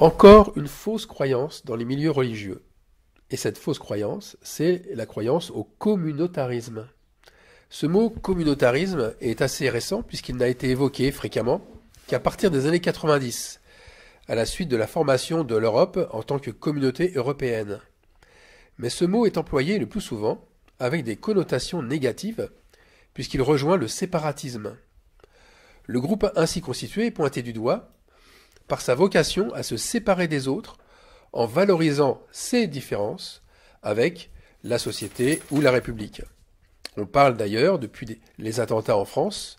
Encore une fausse croyance dans les milieux religieux. Et cette fausse croyance, c'est la croyance au communautarisme. Ce mot communautarisme est assez récent puisqu'il n'a été évoqué fréquemment qu'à partir des années 90, à la suite de la formation de l'Europe en tant que communauté européenne. Mais ce mot est employé le plus souvent avec des connotations négatives puisqu'il rejoint le séparatisme. Le groupe ainsi constitué est pointé du doigt par sa vocation à se séparer des autres en valorisant ses différences avec la société ou la République. On parle d'ailleurs, depuis les attentats en France,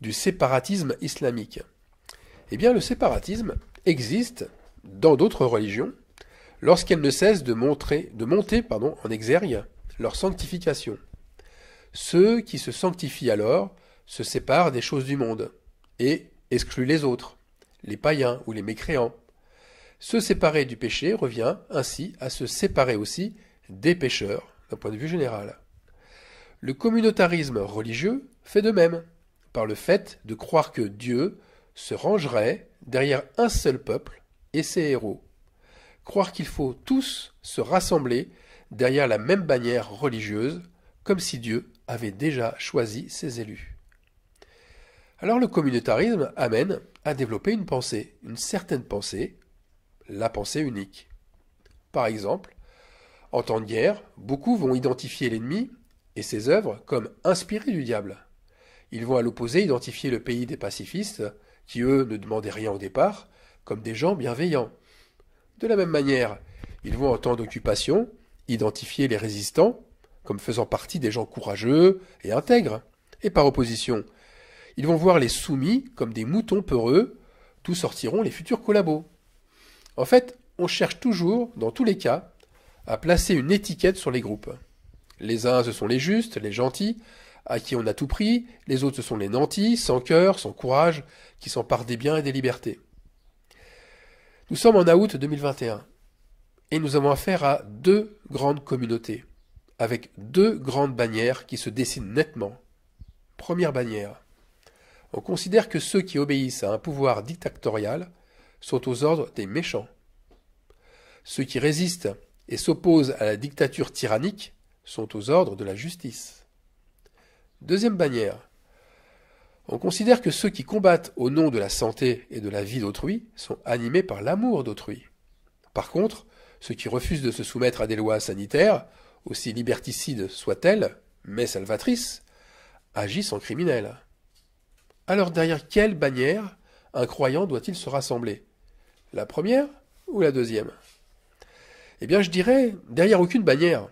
du séparatisme islamique. Eh bien, le séparatisme existe dans d'autres religions lorsqu'elles ne cessent de, montrer, de monter pardon, en exergue leur sanctification. Ceux qui se sanctifient alors se séparent des choses du monde et excluent les autres les païens ou les mécréants. Se séparer du péché revient ainsi à se séparer aussi des pécheurs, d'un point de vue général. Le communautarisme religieux fait de même, par le fait de croire que Dieu se rangerait derrière un seul peuple et ses héros. Croire qu'il faut tous se rassembler derrière la même bannière religieuse, comme si Dieu avait déjà choisi ses élus. Alors le communautarisme amène à développer une pensée, une certaine pensée, la pensée unique. Par exemple, en temps de guerre, beaucoup vont identifier l'ennemi et ses œuvres comme inspirés du diable. Ils vont à l'opposé identifier le pays des pacifistes, qui eux ne demandaient rien au départ, comme des gens bienveillants. De la même manière, ils vont en temps d'occupation identifier les résistants comme faisant partie des gens courageux et intègres, et par opposition, ils vont voir les soumis comme des moutons peureux, d'où sortiront les futurs collabos. En fait, on cherche toujours, dans tous les cas, à placer une étiquette sur les groupes. Les uns, ce sont les justes, les gentils, à qui on a tout pris, les autres, ce sont les nantis, sans cœur, sans courage, qui s'emparent des biens et des libertés. Nous sommes en août 2021, et nous avons affaire à deux grandes communautés, avec deux grandes bannières qui se dessinent nettement. Première bannière, on considère que ceux qui obéissent à un pouvoir dictatorial sont aux ordres des méchants. Ceux qui résistent et s'opposent à la dictature tyrannique sont aux ordres de la justice. Deuxième bannière. On considère que ceux qui combattent au nom de la santé et de la vie d'autrui sont animés par l'amour d'autrui. Par contre, ceux qui refusent de se soumettre à des lois sanitaires, aussi liberticides soient-elles, mais salvatrices, agissent en criminels. Alors derrière quelle bannière un croyant doit-il se rassembler La première ou la deuxième Eh bien je dirais derrière aucune bannière,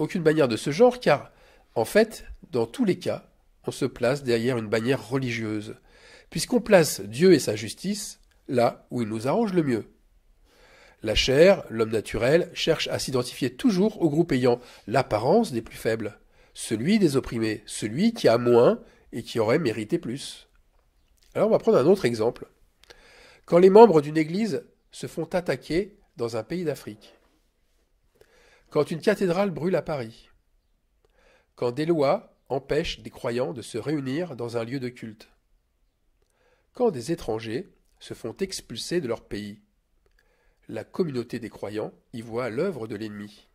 aucune bannière de ce genre, car en fait, dans tous les cas, on se place derrière une bannière religieuse, puisqu'on place Dieu et sa justice là où il nous arrange le mieux. La chair, l'homme naturel, cherche à s'identifier toujours au groupe ayant l'apparence des plus faibles, celui des opprimés, celui qui a moins et qui aurait mérité plus. Alors on va prendre un autre exemple. Quand les membres d'une église se font attaquer dans un pays d'Afrique, quand une cathédrale brûle à Paris, quand des lois empêchent des croyants de se réunir dans un lieu de culte, quand des étrangers se font expulser de leur pays, la communauté des croyants y voit l'œuvre de l'ennemi.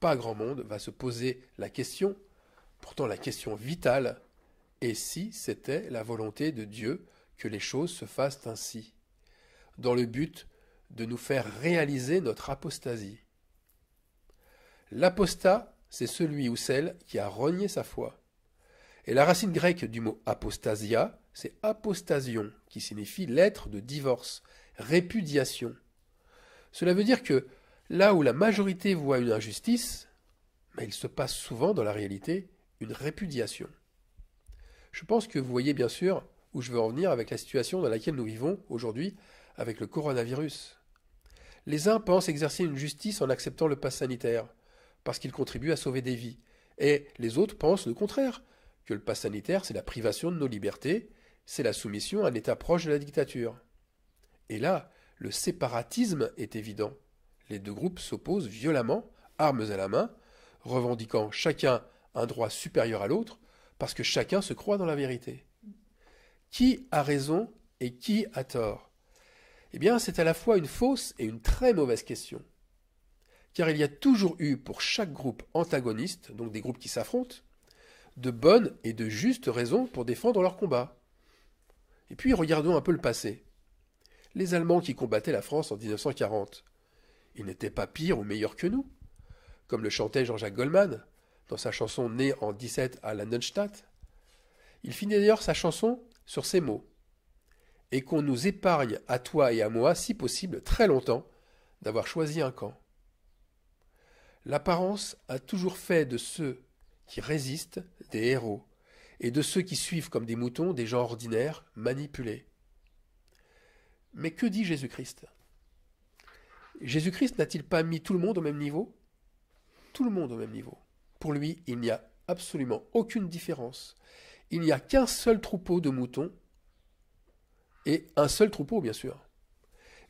Pas grand monde va se poser la question, pourtant la question vitale et si c'était la volonté de Dieu que les choses se fassent ainsi, dans le but de nous faire réaliser notre apostasie. L'apostat, c'est celui ou celle qui a renié sa foi. Et la racine grecque du mot apostasia, c'est apostasion, qui signifie lettre de divorce, répudiation. Cela veut dire que là où la majorité voit une injustice, mais il se passe souvent dans la réalité une répudiation. Je pense que vous voyez bien sûr où je veux en venir avec la situation dans laquelle nous vivons aujourd'hui avec le coronavirus. Les uns pensent exercer une justice en acceptant le pass sanitaire, parce qu'il contribue à sauver des vies, et les autres pensent le contraire, que le pass sanitaire c'est la privation de nos libertés, c'est la soumission à un état proche de la dictature. Et là, le séparatisme est évident. Les deux groupes s'opposent violemment, armes à la main, revendiquant chacun un droit supérieur à l'autre, parce que chacun se croit dans la vérité. Qui a raison et qui a tort Eh bien, c'est à la fois une fausse et une très mauvaise question. Car il y a toujours eu pour chaque groupe antagoniste, donc des groupes qui s'affrontent, de bonnes et de justes raisons pour défendre leur combat. Et puis regardons un peu le passé. Les Allemands qui combattaient la France en 1940, ils n'étaient pas pires ou meilleurs que nous. Comme le chantait Jean-Jacques Goldman, dans sa chanson Née en 17 à Landenstadt. Il finit d'ailleurs sa chanson sur ces mots Et qu'on nous épargne à toi et à moi, si possible, très longtemps, d'avoir choisi un camp. L'apparence a toujours fait de ceux qui résistent des héros, et de ceux qui suivent comme des moutons des gens ordinaires manipulés. Mais que dit Jésus-Christ Jésus-Christ n'a-t-il pas mis tout le monde au même niveau Tout le monde au même niveau. Pour lui, il n'y a absolument aucune différence. Il n'y a qu'un seul troupeau de moutons et un seul troupeau, bien sûr.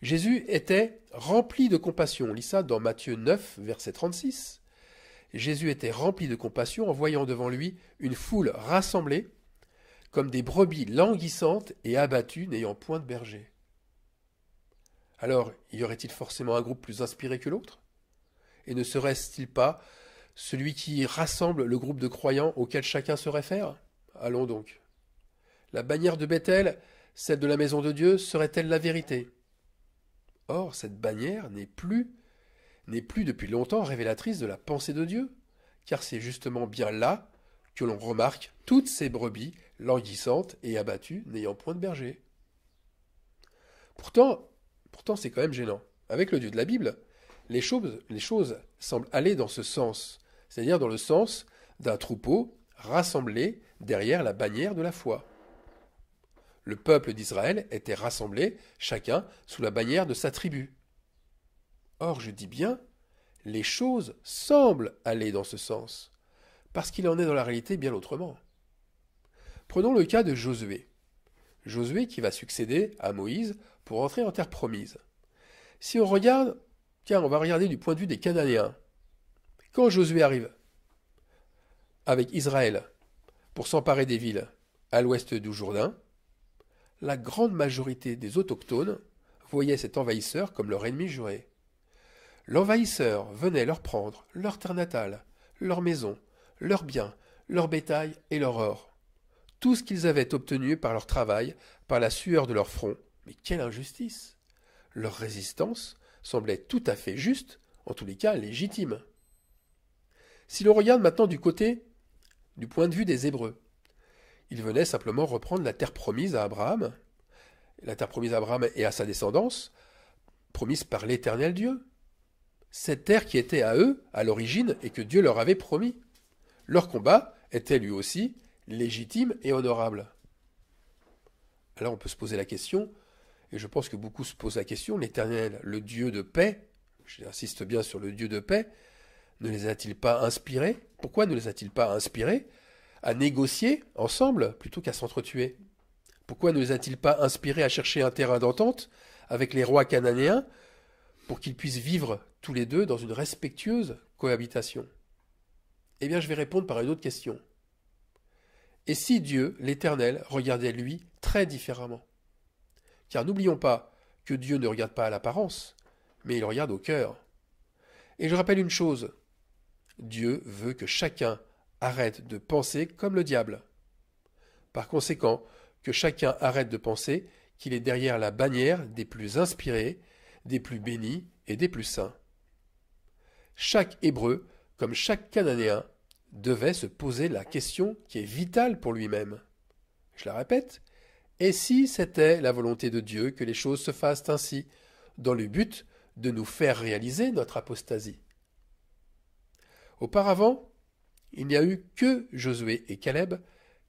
Jésus était rempli de compassion. On lit ça dans Matthieu 9, verset 36. Jésus était rempli de compassion en voyant devant lui une foule rassemblée, comme des brebis languissantes et abattues n'ayant point de berger. Alors, y aurait-il forcément un groupe plus inspiré que l'autre Et ne serait-il pas celui qui rassemble le groupe de croyants auquel chacun se réfère Allons donc. La bannière de Bethel, celle de la maison de Dieu, serait-elle la vérité Or, cette bannière n'est plus, n'est plus depuis longtemps révélatrice de la pensée de Dieu, car c'est justement bien là que l'on remarque toutes ces brebis languissantes et abattues n'ayant point de berger. Pourtant, pourtant c'est quand même gênant. Avec le Dieu de la Bible, les choses, les choses semblent aller dans ce sens, c'est-à-dire dans le sens d'un troupeau rassemblé derrière la bannière de la foi. Le peuple d'Israël était rassemblé, chacun, sous la bannière de sa tribu. Or, je dis bien, les choses semblent aller dans ce sens, parce qu'il en est dans la réalité bien autrement. Prenons le cas de Josué. Josué qui va succéder à Moïse pour entrer en terre promise. Si on regarde, tiens, on va regarder du point de vue des Cananéens. Quand Josué arrive avec Israël pour s'emparer des villes à l'ouest du Jourdain, la grande majorité des autochtones voyaient cet envahisseur comme leur ennemi juré. L'envahisseur venait leur prendre leur terre natale, leur maison, leurs biens, leur bétail et leur or. Tout ce qu'ils avaient obtenu par leur travail, par la sueur de leur front. Mais quelle injustice Leur résistance semblait tout à fait juste, en tous les cas légitime. Si l'on regarde maintenant du côté du point de vue des Hébreux, ils venaient simplement reprendre la terre promise à Abraham, la terre promise à Abraham et à sa descendance, promise par l'Éternel Dieu. Cette terre qui était à eux, à l'origine, et que Dieu leur avait promis. Leur combat était lui aussi légitime et honorable. Alors on peut se poser la question, et je pense que beaucoup se posent la question, l'Éternel, le Dieu de paix, j'insiste bien sur le Dieu de paix, ne les a-t-il pas inspirés Pourquoi ne les a-t-il pas inspirés à négocier ensemble plutôt qu'à s'entretuer Pourquoi ne les a-t-il pas inspirés à chercher un terrain d'entente avec les rois cananéens pour qu'ils puissent vivre tous les deux dans une respectueuse cohabitation Eh bien, je vais répondre par une autre question. Et si Dieu, l'Éternel, regardait lui très différemment Car n'oublions pas que Dieu ne regarde pas à l'apparence, mais il regarde au cœur. Et je rappelle une chose, Dieu veut que chacun arrête de penser comme le diable. Par conséquent, que chacun arrête de penser qu'il est derrière la bannière des plus inspirés, des plus bénis et des plus saints. Chaque Hébreu, comme chaque Cananéen, devait se poser la question qui est vitale pour lui-même. Je la répète, et si c'était la volonté de Dieu que les choses se fassent ainsi, dans le but de nous faire réaliser notre apostasie Auparavant, il n'y a eu que Josué et Caleb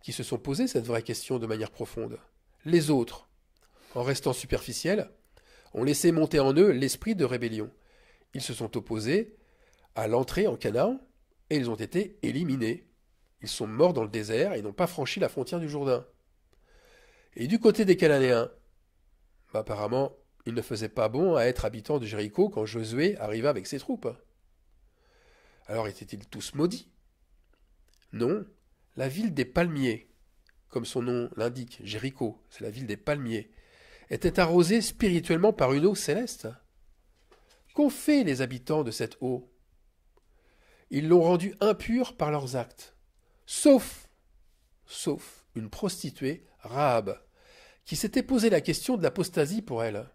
qui se sont posés cette vraie question de manière profonde. Les autres, en restant superficiels, ont laissé monter en eux l'esprit de rébellion. Ils se sont opposés à l'entrée en Canaan et ils ont été éliminés. Ils sont morts dans le désert et n'ont pas franchi la frontière du Jourdain. Et du côté des Cananéens Apparemment, il ne faisait pas bon à être habitant de Jéricho quand Josué arriva avec ses troupes. Alors étaient-ils tous maudits Non, la ville des palmiers, comme son nom l'indique, Jéricho, c'est la ville des palmiers, était arrosée spirituellement par une eau céleste. Qu'ont fait les habitants de cette eau Ils l'ont rendue impure par leurs actes, sauf, sauf une prostituée, Rahab, qui s'était posé la question de l'apostasie pour elle.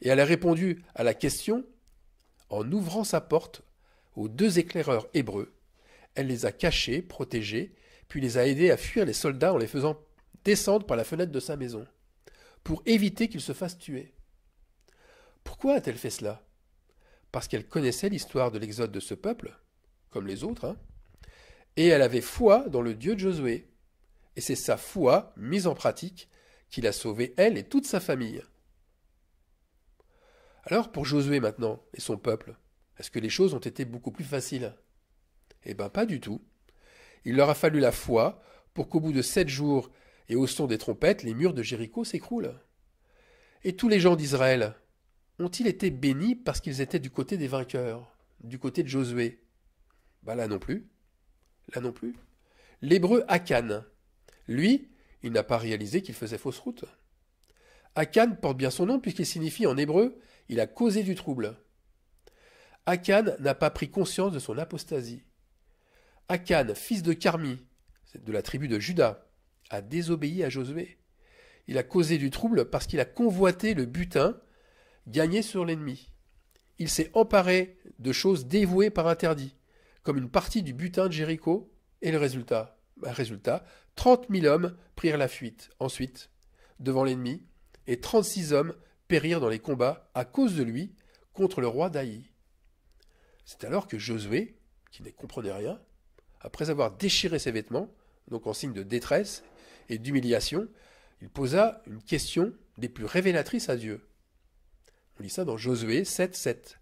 Et elle a répondu à la question en ouvrant sa porte aux deux éclaireurs hébreux. Elle les a cachés, protégés, puis les a aidés à fuir les soldats en les faisant descendre par la fenêtre de sa maison, pour éviter qu'ils se fassent tuer. Pourquoi a-t-elle fait cela Parce qu'elle connaissait l'histoire de l'exode de ce peuple, comme les autres, hein, et elle avait foi dans le Dieu de Josué. Et c'est sa foi, mise en pratique, qui l'a sauvée, elle et toute sa famille. Alors pour Josué maintenant et son peuple, est-ce que les choses ont été beaucoup plus faciles Eh bien pas du tout. Il leur a fallu la foi pour qu'au bout de sept jours et au son des trompettes, les murs de Jéricho s'écroulent. Et tous les gens d'Israël ont-ils été bénis parce qu'ils étaient du côté des vainqueurs, du côté de Josué Bah là non plus. Là non plus. L'hébreu Akan, lui, il n'a pas réalisé qu'il faisait fausse route. Akan porte bien son nom puisqu'il signifie en hébreu il a causé du trouble. Akan n'a pas pris conscience de son apostasie. Akan, fils de Carmi, de la tribu de Juda, a désobéi à Josué. Il a causé du trouble parce qu'il a convoité le butin gagné sur l'ennemi. Il s'est emparé de choses dévouées par interdit, comme une partie du butin de Jéricho, et le résultat bah, Résultat, trente mille hommes prirent la fuite ensuite devant l'ennemi, et trente-six hommes périrent dans les combats à cause de lui contre le roi d'Aï. C'est alors que Josué, qui ne comprenait rien, après avoir déchiré ses vêtements, donc en signe de détresse et d'humiliation, il posa une question des plus révélatrices à Dieu. On lit ça dans Josué 7, 7.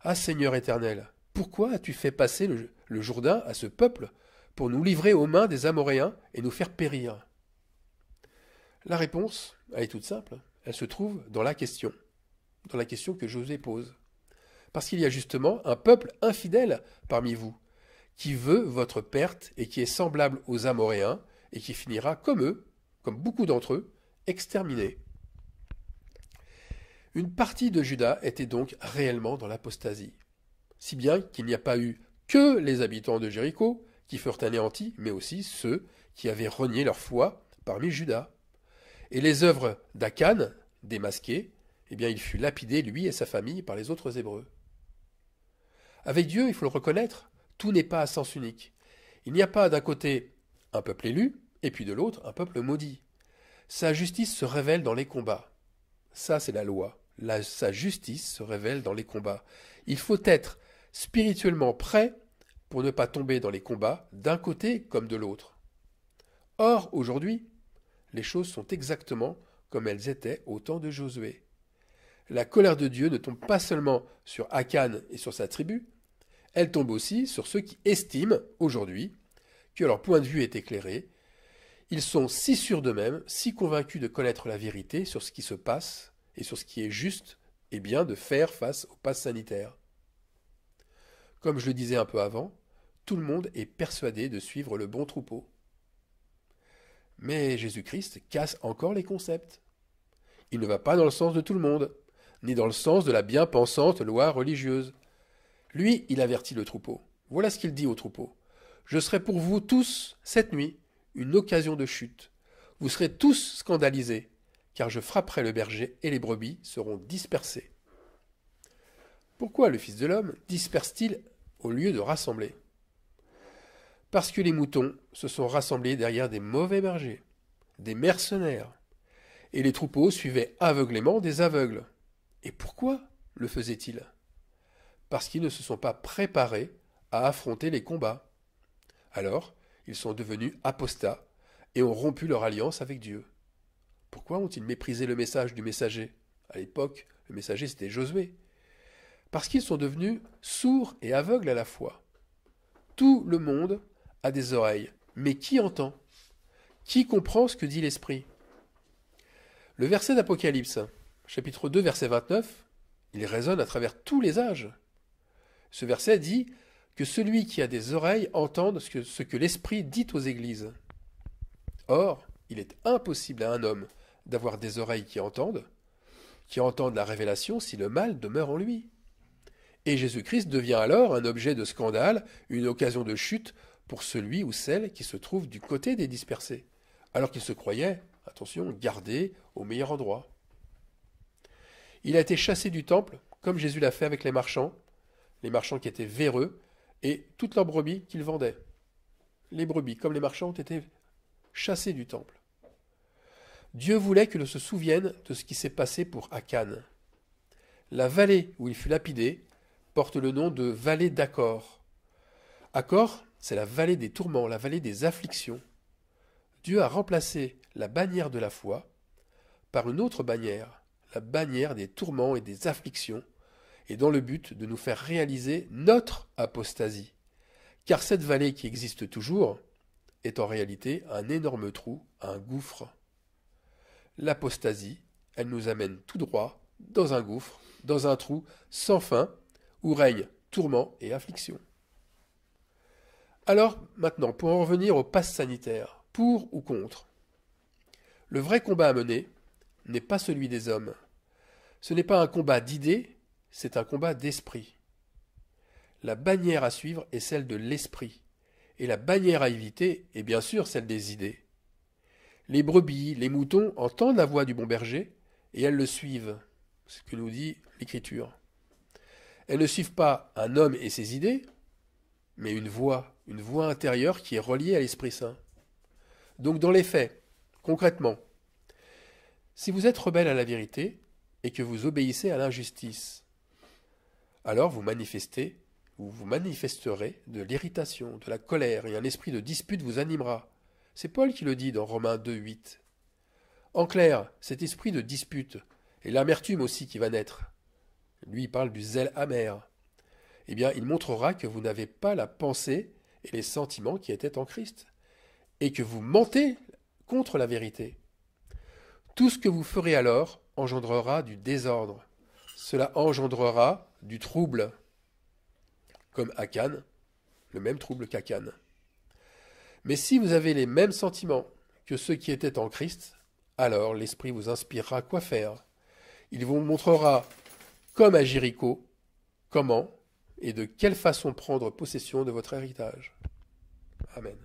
Ah Seigneur éternel, pourquoi as-tu fait passer le, Jourdain à ce peuple pour nous livrer aux mains des Amoréens et nous faire périr La réponse, elle est toute simple, elle se trouve dans la question, dans la question que Josué pose. Parce qu'il y a justement un peuple infidèle parmi vous, qui veut votre perte et qui est semblable aux Amoréens, et qui finira comme eux, comme beaucoup d'entre eux, exterminé. Une partie de Judas était donc réellement dans l'apostasie, si bien qu'il n'y a pas eu que les habitants de Jéricho qui furent anéantis, mais aussi ceux qui avaient renié leur foi parmi Judas. Et les œuvres d'Acan démasquées, eh bien il fut lapidé, lui et sa famille, par les autres Hébreux. Avec Dieu, il faut le reconnaître, tout n'est pas à sens unique. Il n'y a pas d'un côté un peuple élu, et puis de l'autre un peuple maudit. Sa justice se révèle dans les combats. Ça, c'est la loi. sa justice se révèle dans les combats. Il faut être spirituellement prêt pour ne pas tomber dans les combats d'un côté comme de l'autre. Or, aujourd'hui, les choses sont exactement comme elles étaient au temps de Josué. La colère de Dieu ne tombe pas seulement sur Akan et sur sa tribu, elle tombe aussi sur ceux qui estiment, aujourd'hui, que leur point de vue est éclairé. Ils sont si sûrs d'eux-mêmes, si convaincus de connaître la vérité sur ce qui se passe et sur ce qui est juste et bien de faire face au passes sanitaire. Comme je le disais un peu avant, tout le monde est persuadé de suivre le bon troupeau. Mais Jésus-Christ casse encore les concepts. Il ne va pas dans le sens de tout le monde ni dans le sens de la bien-pensante loi religieuse. Lui, il avertit le troupeau. Voilà ce qu'il dit au troupeau. Je serai pour vous tous, cette nuit, une occasion de chute. Vous serez tous scandalisés, car je frapperai le berger et les brebis seront dispersées. Pourquoi le Fils de l'homme disperse-t-il au lieu de rassembler Parce que les moutons se sont rassemblés derrière des mauvais bergers, des mercenaires, et les troupeaux suivaient aveuglément des aveugles. Et pourquoi le faisaient-ils Parce qu'ils ne se sont pas préparés à affronter les combats. Alors, ils sont devenus apostats et ont rompu leur alliance avec Dieu. Pourquoi ont-ils méprisé le message du messager À l'époque, le messager c'était Josué. Parce qu'ils sont devenus sourds et aveugles à la fois. Tout le monde a des oreilles, mais qui entend Qui comprend ce que dit l'Esprit Le verset d'Apocalypse chapitre 2, verset 29, il résonne à travers tous les âges. Ce verset dit que celui qui a des oreilles entende ce que, ce que l'Esprit dit aux églises. Or, il est impossible à un homme d'avoir des oreilles qui entendent, qui entendent la révélation si le mal demeure en lui. Et Jésus-Christ devient alors un objet de scandale, une occasion de chute pour celui ou celle qui se trouve du côté des dispersés, alors qu'il se croyait, attention, gardé au meilleur endroit. Il a été chassé du temple, comme Jésus l'a fait avec les marchands, les marchands qui étaient véreux, et toutes leurs brebis qu'ils vendaient. Les brebis, comme les marchands, ont été chassés du temple. Dieu voulait que l'on se souvienne de ce qui s'est passé pour Akan. La vallée où il fut lapidé porte le nom de vallée d'Accor. Accor, c'est la vallée des tourments, la vallée des afflictions. Dieu a remplacé la bannière de la foi par une autre bannière, la bannière des tourments et des afflictions, et dans le but de nous faire réaliser notre apostasie. Car cette vallée qui existe toujours est en réalité un énorme trou, un gouffre. L'apostasie, elle nous amène tout droit dans un gouffre, dans un trou sans fin, où règnent tourments et afflictions. Alors, maintenant, pour en revenir au pass sanitaire, pour ou contre Le vrai combat à mener, n'est pas celui des hommes. Ce n'est pas un combat d'idées, c'est un combat d'esprit. La bannière à suivre est celle de l'esprit, et la bannière à éviter est bien sûr celle des idées. Les brebis, les moutons entendent la voix du bon berger, et elles le suivent. ce que nous dit l'Écriture. Elles ne suivent pas un homme et ses idées, mais une voix, une voix intérieure qui est reliée à l'Esprit Saint. Donc dans les faits, concrètement, si vous êtes rebelle à la vérité et que vous obéissez à l'injustice, alors vous manifestez ou vous manifesterez de l'irritation, de la colère et un esprit de dispute vous animera. C'est Paul qui le dit dans Romains 2, 8. En clair, cet esprit de dispute et l'amertume aussi qui va naître. Lui parle du zèle amer. Eh bien, il montrera que vous n'avez pas la pensée et les sentiments qui étaient en Christ, et que vous mentez contre la vérité. Tout ce que vous ferez alors engendrera du désordre. Cela engendrera du trouble, comme à le même trouble qu'à Mais si vous avez les mêmes sentiments que ceux qui étaient en Christ, alors l'Esprit vous inspirera quoi faire. Il vous montrera, comme à Jéricho, comment et de quelle façon prendre possession de votre héritage. Amen.